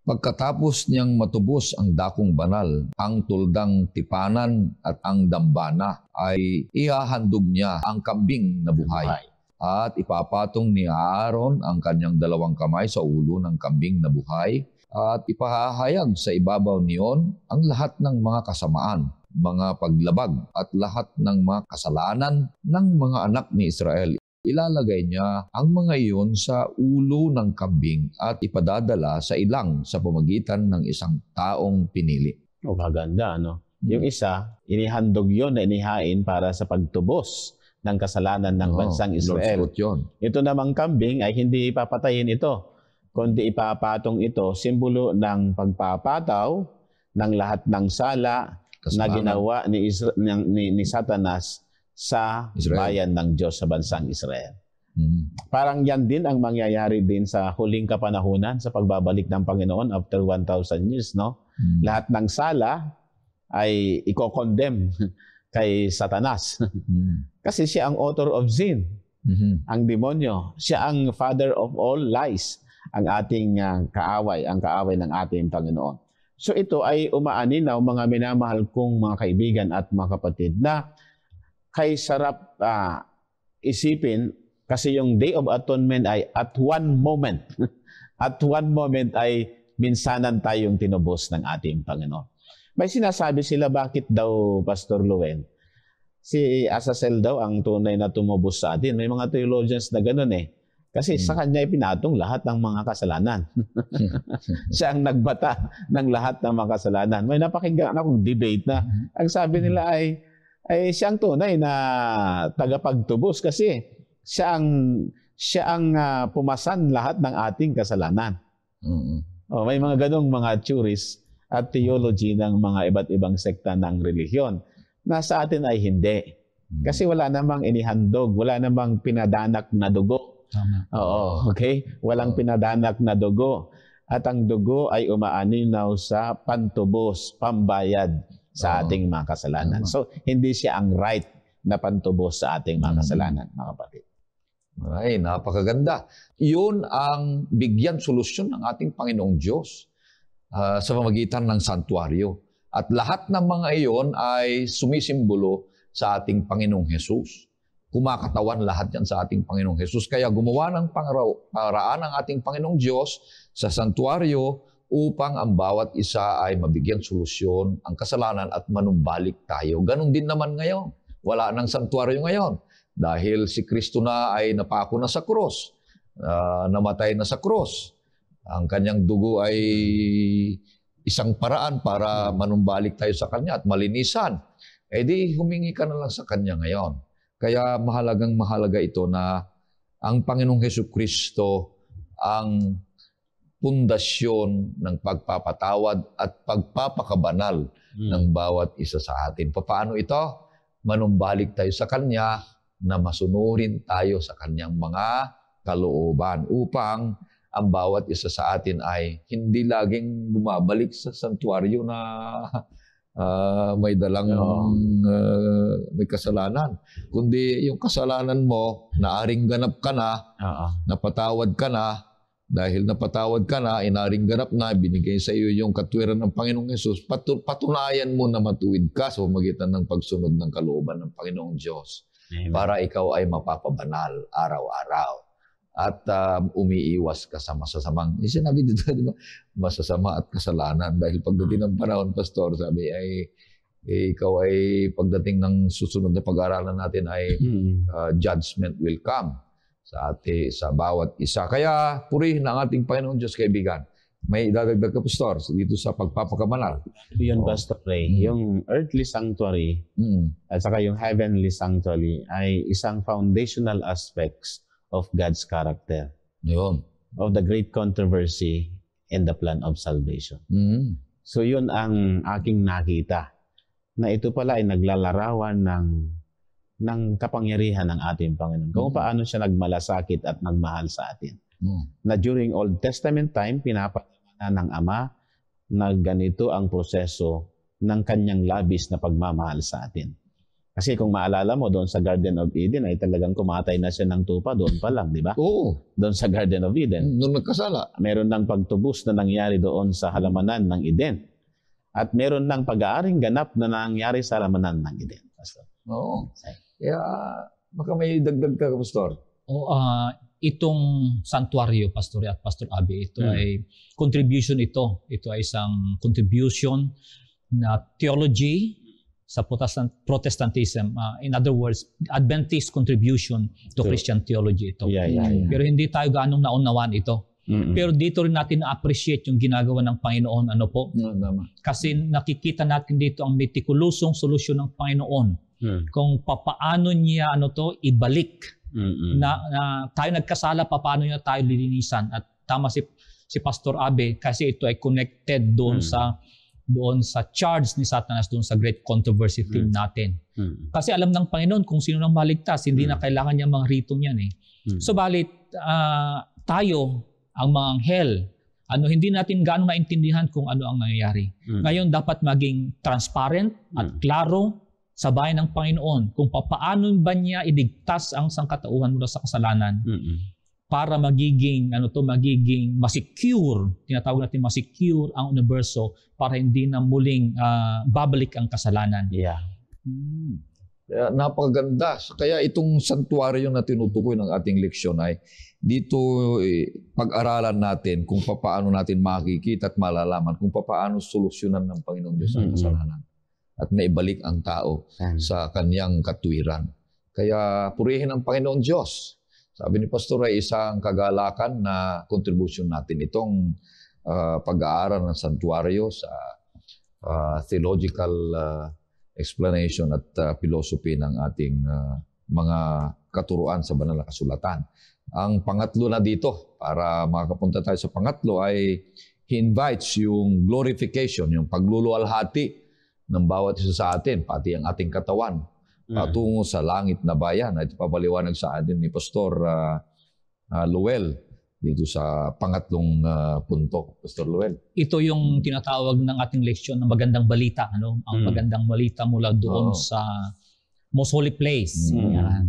Pagkatapos niyang matubos ang dakong banal, ang tuldang tipanan at ang dambana ay ihahandog niya ang kambing na buhay. At ipapatong ni Aaron ang kanyang dalawang kamay sa ulo ng kambing na buhay at ipahahayag sa ibabaw niyon ang lahat ng mga kasamaan mga paglabag at lahat ng mga kasalanan ng mga anak ni Israel. Ilalagay niya ang mga iyon sa ulo ng kambing at ipadadala sa ilang sa pamagitan ng isang taong pinili. O oh, maganda, ano? Yung hmm. isa, inihandog yon na inihain para sa pagtubos ng kasalanan ng oh, bansang Israel. Ito namang kambing ay hindi ipapatayin ito, kundi ipapatong ito, simbolo ng pagpapataw ng lahat ng sala na ginawa ni, Isra- ni, ni, ni Satanas sa Israel. bayan ng Diyos sa bansang Israel. Mm-hmm. Parang yan din ang mangyayari din sa huling kapanahunan sa pagbabalik ng Panginoon after 1,000 years. No? Mm-hmm. Lahat ng sala ay iko-condemn kay Satanas. Mm-hmm. Kasi siya ang author of sin. Mm-hmm. Ang demonyo. Siya ang father of all lies. Ang ating uh, kaaway, ang kaaway ng ating Panginoon. So ito ay umaaninaw mga minamahal kong mga kaibigan at mga kapatid na kay sarap uh, isipin kasi yung Day of Atonement ay at one moment. at one moment ay minsanan tayong tinubos ng ating Panginoon. May sinasabi sila bakit daw Pastor Luen si Asasel daw ang tunay na tumubos sa atin. May mga theologians na ganun eh. Kasi hmm. sa kanya ipinatong lahat ng mga kasalanan. Siya ang nagbata ng lahat ng mga kasalanan. May napakinggan akong debate na hmm. ang sabi hmm. nila ay ay siya ang tunay na tagapagtubos kasi siya ang siya ang uh, pumasan lahat ng ating kasalanan. Mm-hmm. Oh, may mga ganong mga theories at theology ng mga iba't ibang sekta ng relihiyon na sa atin ay hindi. Hmm. Kasi wala namang inihandog, wala namang pinadanak na dugo Tama. Oo, okay? Walang pinadanak na dugo. At ang dugo ay umaaninaw sa pantubos, pambayad sa Oo. ating mga kasalanan. Tama. So, hindi siya ang right na pantubos sa ating mga mm-hmm. kasalanan, mga kapatid. Ay, napakaganda. Yun ang bigyan solusyon ng ating Panginoong Diyos uh, sa pamagitan ng santuario. At lahat ng mga iyon ay sumisimbolo sa ating Panginoong Hesus kumakatawan lahat yan sa ating Panginoong Hesus. Kaya gumawa ng paraan ang ating Panginoong Diyos sa santuaryo upang ang bawat isa ay mabigyan solusyon ang kasalanan at manumbalik tayo. Ganon din naman ngayon. Wala nang santuaryo ngayon. Dahil si Kristo na ay napako na sa krus. Uh, ah, namatay na sa krus. Ang kanyang dugo ay isang paraan para manumbalik tayo sa kanya at malinisan. E di humingi ka na lang sa kanya ngayon kaya mahalagang mahalaga ito na ang Panginoong Heso Kristo ang pundasyon ng pagpapatawad at pagpapakabanal hmm. ng bawat isa sa atin. Paano ito? Manumbalik tayo sa Kanya na masunurin tayo sa Kanyang mga kalooban upang ang bawat isa sa atin ay hindi laging bumabalik sa santuwaryo na uh, may dalang uh, may kasalanan. Kundi yung kasalanan mo, naaring ganap ka na, Uh-oh. napatawad ka na, dahil napatawad ka na, inaring ganap na, binigay sa iyo yung katwiran ng Panginoong Yesus, patul- patunayan mo na matuwid ka sa magitan ng pagsunod ng kalooban ng Panginoong Diyos Amen. para ikaw ay mapapabanal araw-araw at uh, umiiwas ka sa masasamang. Sinabi dito, di ba? Masasama at kasalanan. Dahil pagdating ng panahon, Pastor, sabi ay eh, ikaw ay pagdating ng susunod na pag-aralan natin ay uh, judgment will come sa ati, sa bawat isa. Kaya purihin ang ating Panginoon Diyos, kaibigan. May idadagdag ka, Pastor, dito sa pagpapakamanal. Yun, oh. Pastor Ray. Mm. Yung earthly sanctuary mm. at saka yung heavenly sanctuary ay isang foundational aspects of God's character. Yun. Of the great controversy and the plan of salvation. Mm-hmm. So yun ang aking nakita na ito pala ay naglalarawan ng ng kapangyarihan ng ating Panginoon. Kung mm paano siya nagmalasakit at nagmahal sa atin. mm Na during Old Testament time, pinapakita ng Ama na ganito ang proseso ng kanyang labis na pagmamahal sa atin. Kasi kung maalala mo, doon sa Garden of Eden ay talagang kumatay na siya ng tupa doon pa lang, di ba? Oo. Doon sa Garden of Eden. Doon nagkasala. Meron ng pagtubos na nangyari doon sa halamanan ng Eden. At meron ng pag-aaring ganap na nangyari sa halamanan ng Eden. Pastor. Oo. Kaya baka may dagdag ka, Pastor. Oo. Oh, ah, uh, itong santuario, Pastor at Pastor Abi, ito hmm. ay contribution ito. Ito ay isang contribution na theology sa Protestant, Protestantism. Uh, in other words, Adventist contribution to so, Christian theology ito. Yeah, yeah, yeah. Pero hindi tayo ganong naunawaan ito. Mm-hmm. Pero dito rin natin appreciate yung ginagawa ng Panginoon. Ano po? Kasi nakikita natin dito ang meticulusong solusyon ng Panginoon. Mm-hmm. Kung papaano niya ano to ibalik mm-hmm. na, na tayo nagkasala, papaano niya tayo lilinisan. At tama si si Pastor Abe kasi ito ay connected doon mm-hmm. sa doon sa charge ni Satanas doon sa great controversy theme mm. natin. Mm. Kasi alam ng Panginoon kung sino nang maligtas, hindi mm. na hmm. kailangan niya mga ritong yan eh. Mm. So balit uh, tayo ang mga anghel, ano hindi natin gaano naintindihan kung ano ang nangyayari. Mm. Ngayon dapat maging transparent at mm. klaro sa bayan ng Panginoon kung paano ba niya idigtas ang sangkatauhan mula sa kasalanan. Mm-mm para magiging ano to magiging masecure tinatawag natin masecure ang universo para hindi na muling uh, babalik ang kasalanan. Yeah. Hmm. Kaya napakaganda. Kaya itong santuaryo na tinutukoy ng ating leksyon ay dito eh, pag-aralan natin kung paano natin makikita at malalaman kung paano solusyunan ng Panginoon Diyos ang mm-hmm. kasalanan at naibalik ang tao sa kaniyang katuwiran. Kaya purihin ang Panginoon Diyos sabi ni Pastor ay isang kagalakan na kontribusyon natin itong uh, pag-aaral ng santuaryo sa uh, theological uh, explanation at uh, philosophy ng ating uh, mga katuruan sa banal na kasulatan. Ang pangatlo na dito, para makapunta tayo sa pangatlo, ay he invites yung glorification, yung pagluluwalhati ng bawat isa sa atin, pati ang ating katawan, uh, tungo sa langit na bayan. At papaliwanag sa atin ni Pastor uh, uh, Luel dito sa pangatlong uh, punto, Pastor Luel. Ito yung mm. tinatawag ng ating leksyon ng magandang balita, ano? Ang mm. magandang balita mula doon oh. sa Most Holy Place. Mm. Yan.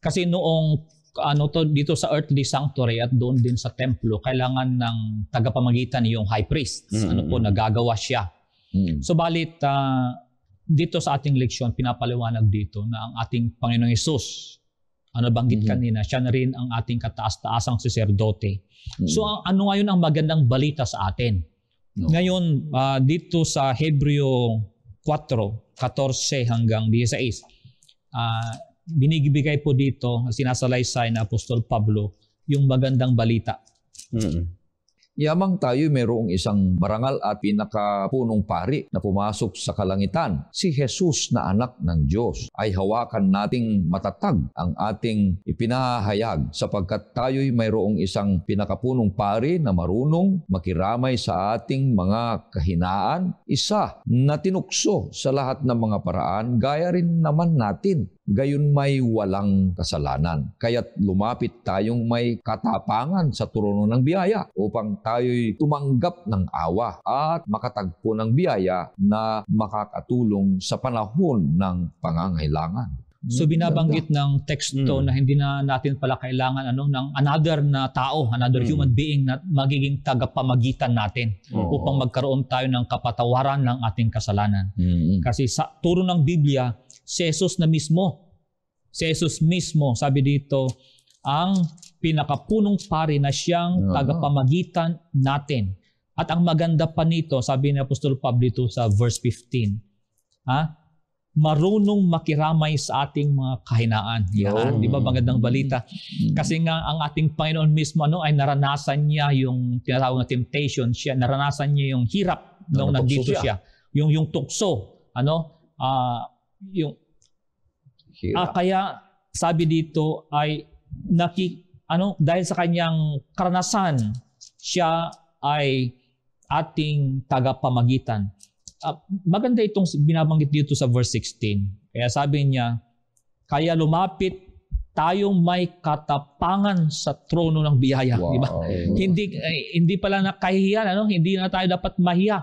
Kasi noong ano to dito sa earthly sanctuary at doon din sa templo kailangan ng tagapamagitan yung high priest mm ano po mm. nagagawa siya mm so balit uh, dito sa ating leksyon, pinapaliwanag dito na ang ating Panginoong Isus, ano banggit mm-hmm. kanina, siya na rin ang ating kataas-taasang siserdote. Mm-hmm. So ano ngayon ang magandang balita sa atin? No. Ngayon, uh, dito sa Hebreo 4, 14 hanggang 16, uh, ah, binibigay po dito, sinasalaysay na Apostol Pablo, yung magandang balita. Mm-hmm. Yamang tayo mayroong isang marangal at pinakapunong pari na pumasok sa kalangitan, si Jesus na anak ng Diyos, ay hawakan nating matatag ang ating ipinahayag sapagkat tayo'y mayroong isang pinakapunong pari na marunong makiramay sa ating mga kahinaan, isa na tinukso sa lahat ng mga paraan gaya rin naman natin gayon may walang kasalanan. Kaya't lumapit tayong may katapangan sa trono ng biyaya upang tayo'y tumanggap ng awa at makatagpo ng biyaya na makakatulong sa panahon ng pangangailangan. Hmm. So binabanggit ng teksto mm. na hindi na natin pala kailangan ano ng another na tao, another mm. human being na magiging tagapamagitan natin Oo. upang magkaroon tayo ng kapatawaran ng ating kasalanan. Mm. Kasi sa turo ng Biblia, si Jesus na mismo, si Jesus mismo, sabi dito, ang pinakapunong pari na siyang Oo. tagapamagitan natin. At ang maganda pa nito, sabi ni Apostol Pablo dito sa verse 15. Ha? marunong makiramay sa ating mga kahinaan. Yan, di ba magandang mm. balita? Mm. Kasi nga ang ating Panginoon mismo ano ay naranasan niya yung tinatawag na temptation, siya naranasan niya yung hirap nung nandito siya. siya. Yung yung tukso, ano? Uh, yung Ah, kaya sabi dito ay naki ano dahil sa kanyang karanasan siya ay ating tagapamagitan. Ah, maganda itong binabanggit dito sa verse 16. Kaya sabi niya, kaya lumapit tayong may katapangan sa trono ng biyaya, wow. di ba? Hindi eh, hindi pala nakahiya ano, hindi na tayo dapat mahiya.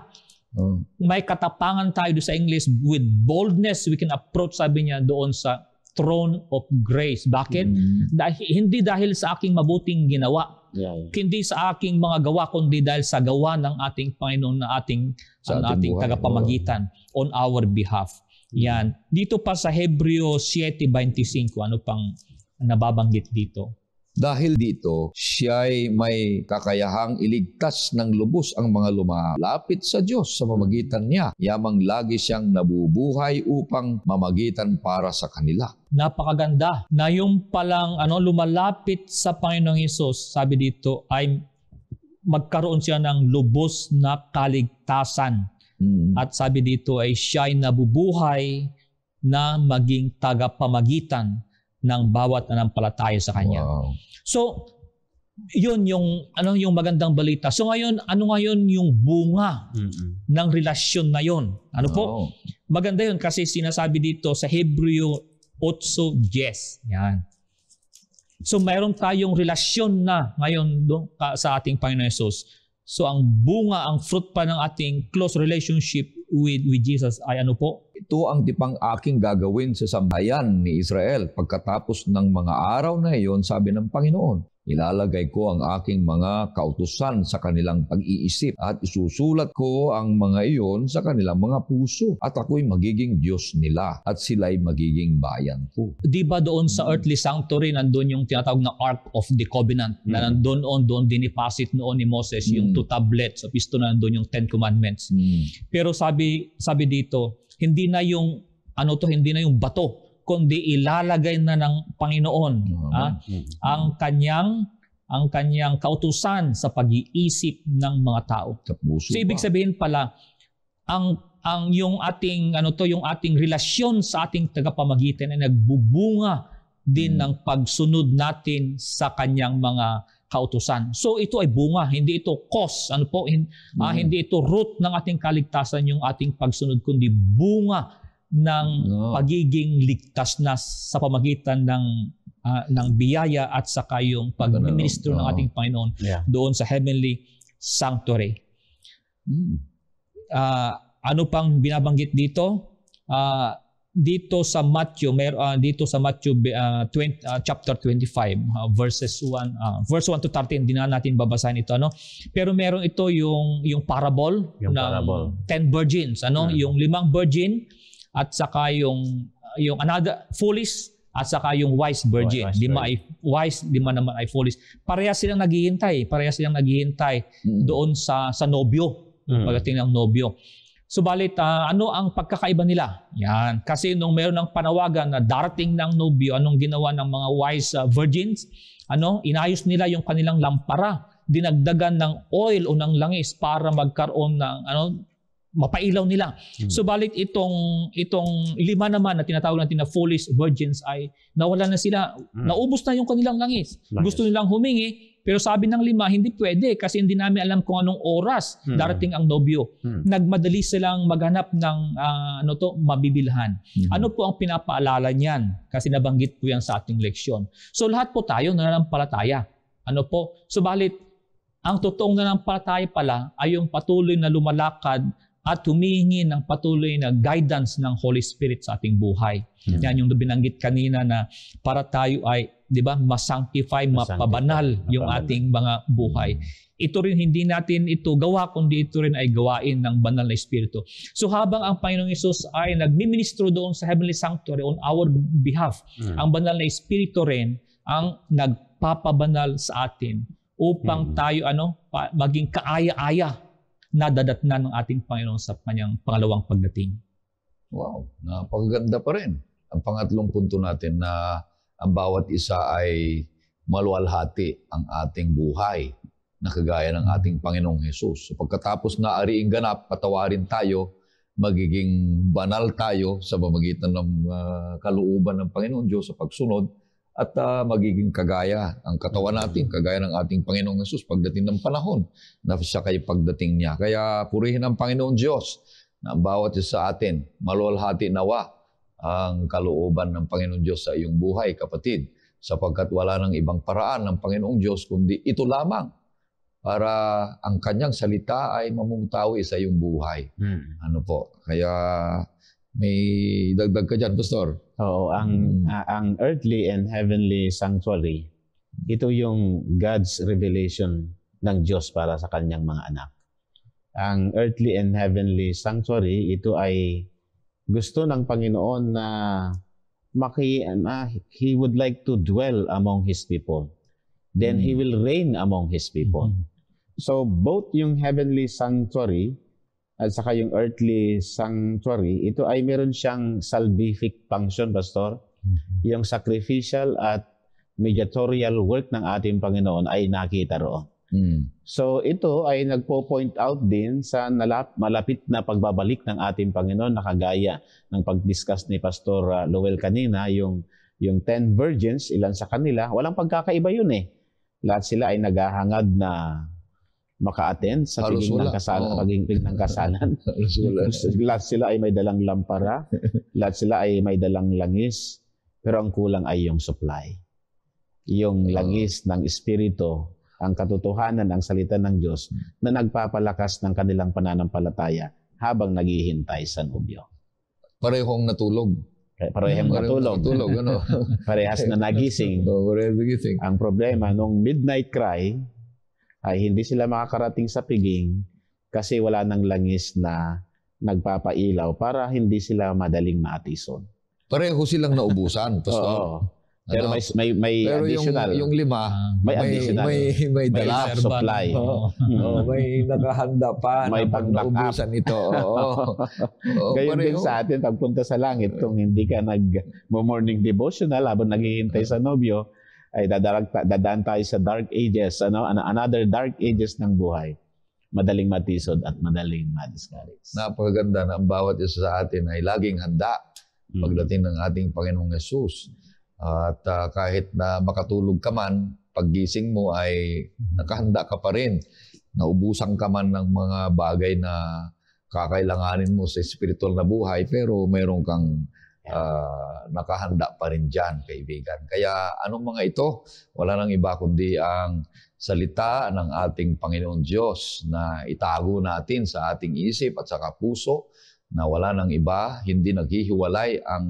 Hmm. May katapangan tayo do sa English with boldness we can approach sabi niya doon sa throne of grace. Bakit? Hmm. Dahil hindi dahil sa aking mabuting ginawa, yeah, yeah. hindi sa aking mga gawa kundi dahil sa gawa ng ating Panginoon na ating sa ating, ating tagapamagitan oh. on our behalf. Mm. Yan. Dito pa sa Hebreo 7:25 ano pang nababanggit dito. Dahil dito, siya ay may kakayahang iligtas ng lubos ang mga lumalapit sa Diyos sa pamagitan niya, yamang lagi siyang nabubuhay upang mamagitan para sa kanila napakaganda na yung palang ano lumalapit sa Panginoong Hesus, sabi dito ay magkaroon siya ng lubos na kaligtasan. Mm. At sabi dito ay siya ay nabubuhay na maging tagapamagitan ng bawat nanampalataya sa Kanya. Wow. So, yun yung ano yung magandang balita. So ngayon, ano ngayon yung bunga mm-hmm. ng relasyon na yon? Ano wow. po? Maganda yun kasi sinasabi dito sa Hebreo 8:10. Yes. Yan. So mayroon tayong relasyon na ngayon do, sa ating Panginoon Yesus. So ang bunga, ang fruit pa ng ating close relationship with, with Jesus ay ano po? Ito ang tipang aking gagawin sa sambayan ni Israel. Pagkatapos ng mga araw na iyon, sabi ng Panginoon, Ilalagay ko ang aking mga kautusan sa kanilang pag-iisip at isusulat ko ang mga iyon sa kanilang mga puso at ako'y magiging Diyos nila at sila'y magiging bayan ko. Di ba doon sa hmm. earthly sanctuary nandun yung tinatawag na Ark of the Covenant hmm. na nandun on, doon dinipasit noon ni Moses hmm. yung two tablets of isto na nandun yung Ten Commandments. Hmm. Pero sabi sabi dito, hindi na yung ano to, hindi na yung bato kundi ilalagay na ng Panginoon mm-hmm. ah, ang kanyang ang kanyang kautusan sa pag-iisip ng mga tao. Tapuso so ibig sabihin pala ang ang yung ating ano to yung ating relasyon sa ating tagapamagitan ay nagbubunga din hmm. ng pagsunod natin sa kanyang mga kautusan. So ito ay bunga, hindi ito cause, ano po, hin, ah, hmm. ah, hindi ito root ng ating kaligtasan yung ating pagsunod kundi bunga ng no. pagiging ligtas na sa pamagitan ng uh, ng biyaya at saka yung pagministro ng ating Panginoon doon sa heavenly sanctuary. Hmm. Uh, ano pang binabanggit dito? Uh, dito sa Matthew, mer uh, dito sa Matthew uh, 20, uh, chapter 25 uh, verses 1 uh, verse 1 to 13 din na natin babasahin ito ano. Pero meron ito yung yung parable yung ng parable. 10 virgins ano, hmm. yung limang virgin at saka yung yung another foolish at saka yung wise virgin. Wise, lima ay wise, lima naman ay foolish. Pareha silang naghihintay. Pareha silang naghihintay mm. doon sa sa nobyo. Mm. Pagdating ng nobyo. Subalit, uh, ano ang pagkakaiba nila? Yan. Kasi nung meron ng panawagan na darating ng nobyo, anong ginawa ng mga wise uh, virgins? Ano? Inayos nila yung kanilang lampara. Dinagdagan ng oil o ng langis para magkaroon ng ano, mapailaw nila. Hmm. Subalit so, itong itong lima naman na tinatawag natin na foolish virgins ay nawala na sila. Hmm. Naubos na yung kanilang langis. langis. Gusto nilang humingi pero sabi ng lima hindi pwede kasi hindi namin alam kung anong oras hmm. darating ang nobyo. Hmm. Nagmadali silang maghanap ng uh, ano to mabibilhan. Hmm. Ano po ang pinapaalala niyan? Kasi nabanggit po yan sa ating leksyon. So lahat po tayo nananampalataya. Ano po? Subalit so, ang totoong nanampalataya pala ay yung patuloy na lumalakad at humihingi ng patuloy na guidance ng Holy Spirit sa ating buhay. Hmm. Yan yung binanggit kanina na para tayo ay, di ba, masanctify, mapabanal yung ating mga buhay. Hmm. Ito rin hindi natin ito gawa, kundi ito rin ay gawain ng banal na Espiritu. So habang ang Panginoong Isus ay nagmi-ministro doon sa Heavenly Sanctuary on our behalf, hmm. ang banal na Espiritu rin ang nagpapabanal sa atin upang hmm. tayo ano maging kaaya-aya nadadatnan ng ating Panginoon sa kanyang pangalawang pagdating. Wow, napakaganda pa rin. Ang pangatlong punto natin na ang bawat isa ay maluwalhati ang ating buhay na kagaya ng ating Panginoong Hesus. So pagkatapos na ariing ganap, patawarin tayo, magiging banal tayo sa pamagitan ng uh, kalooban ng Panginoon Diyos sa pagsunod at uh, magiging kagaya ang katawan mm-hmm. natin, kagaya ng ating Panginoong Yesus pagdating ng panahon na siya kay pagdating niya. Kaya purihin ang Panginoong Diyos na bawat isa sa atin, maluwalhati nawa ang kalooban ng Panginoong Diyos sa iyong buhay, kapatid, sapagkat wala nang ibang paraan ng Panginoong Diyos kundi ito lamang para ang kanyang salita ay mamumutawi sa iyong buhay. Hmm. Ano po? Kaya may dagdag ka dyan, Pastor. Oo, ang, mm. uh, ang earthly and heavenly sanctuary, ito yung God's revelation ng Diyos para sa kanyang mga anak. Ang earthly and heavenly sanctuary, ito ay gusto ng Panginoon na maki, na He would like to dwell among His people. Then mm. He will reign among His people. Mm. So both yung heavenly sanctuary at saka yung earthly sanctuary, ito ay meron siyang salvific function, Pastor. Mm-hmm. Yung sacrificial at mediatorial work ng ating Panginoon ay nakita roon. Mm. So ito ay nagpo-point out din sa nalap, malapit na pagbabalik ng ating Panginoon na kagaya ng pag-discuss ni Pastor ah, Lowell kanina, yung, yung 10 virgins, ilan sa kanila, walang pagkakaiba yun eh. Lahat sila ay naghahangad na maka-attend sa piging ng kasalan, oh. pagiging ng kasalan. lahat sila ay may dalang lampara, lahat sila ay may dalang langis, pero ang kulang ay yung supply. Yung oh. langis ng Espiritu, ang katotohanan, ang salita ng Diyos na nagpapalakas ng kanilang pananampalataya habang naghihintay sa nubyo. Eh, parehong natulog. Parehong natulog. natulog ano? Parehas na nagising. Oh, parehas nagising. Ang problema, nung midnight cry, ay hindi sila makakarating sa piging kasi wala ng langis na nagpapailaw para hindi sila madaling maatison. Pareho silang naubusan. Tapos, Oo. Pero ano? may may may Pero additional. Yung, yung lima, may, may additional. May may, may supply. Oo. Oo, may nakahanda pa may na pag naubusan ito. Oo. Oo Gayun din sa atin pagpunta sa langit kung hindi ka nag morning devotional habang naghihintay sa nobyo, ay dadarag, dadaan tayo sa dark ages, ano, another dark ages ng buhay. Madaling matisod at madaling madiscourage. Napakaganda na ang bawat isa sa atin ay laging handa hmm. pagdating ng ating Panginoong Yesus. At uh, kahit na makatulog ka man, paggising mo ay nakahanda ka pa rin. Naubusan ka man ng mga bagay na kakailanganin mo sa spiritual na buhay, pero meron kang uh, nakahanda pa rin dyan, kaibigan. Kaya anong mga ito? Wala nang iba kundi ang salita ng ating Panginoon Diyos na itago natin sa ating isip at sa puso na wala nang iba, hindi naghihiwalay ang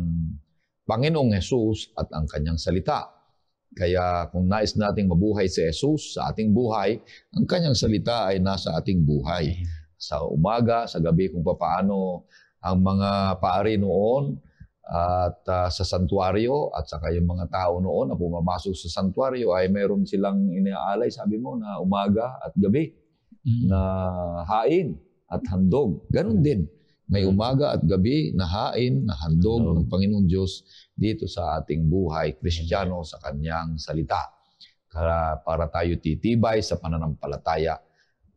Panginoong Hesus at ang kanyang salita. Kaya kung nais nating mabuhay si Jesus sa ating buhay, ang kanyang salita ay nasa ating buhay. Sa umaga, sa gabi, kung papaano ang mga paari noon at uh, sa santuario at saka yung mga tao noon na pumamasok sa santuario ay meron silang inaalay, sabi mo, na umaga at gabi mm. na hain at handog. Ganon mm. din. May mm. umaga at gabi na hain, na handog ng Panginoon Diyos dito sa ating buhay, Kristiyano mm. sa Kanyang salita. Para, para tayo titibay sa pananampalataya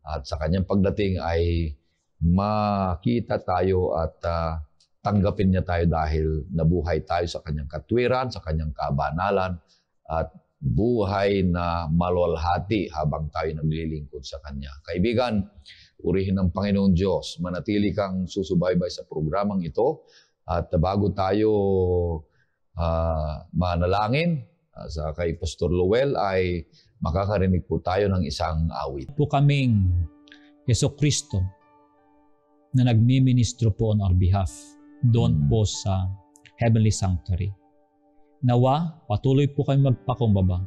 at sa Kanyang pagdating ay makita tayo at uh, tanggapin niya tayo dahil nabuhay tayo sa kanyang katwiran, sa kanyang kabanalan, at buhay na malolhati habang tayo naglilingkod sa Kanya. Kaibigan, purihin ng Panginoon Diyos. Manatili kang susubaybay sa programang ito. At bago tayo uh, manalangin uh, sa kay Pastor Lowell ay makakarinig po tayo ng isang awit. Po kaming Yeso Kristo na nagmiministro po on our behalf doon po sa Heavenly Sanctuary. Nawa, patuloy po kami magpakumbaba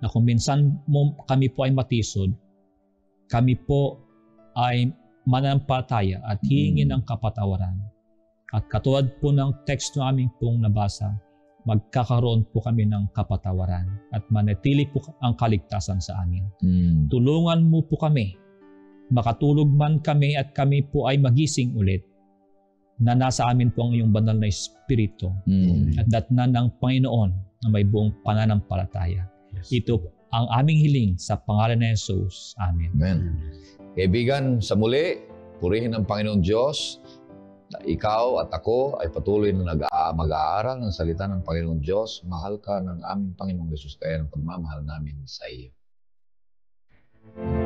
na kung minsan mo, kami po ay matisod, kami po ay manampalataya at hihingin mm. ng kapatawaran. At katulad po ng text aming pong nabasa, magkakaroon po kami ng kapatawaran at manatili po ang kaligtasan sa amin. Mm. Tulungan mo po kami, makatulog man kami at kami po ay magising ulit na nasa amin po ang iyong banal na Espiritu mm. at datnan ng Panginoon na may buong pananampalataya. Yes. Ito ang aming hiling sa pangalan ni Jesus. Amen. Amen. Kaibigan, sa muli, purihin ang Panginoong Diyos na ikaw at ako ay patuloy na mag-aaral ng salita ng Panginoong Diyos. Mahal ka ng aming Panginoong Yesus kaya ng pagmamahal namin sa iyo. Amen.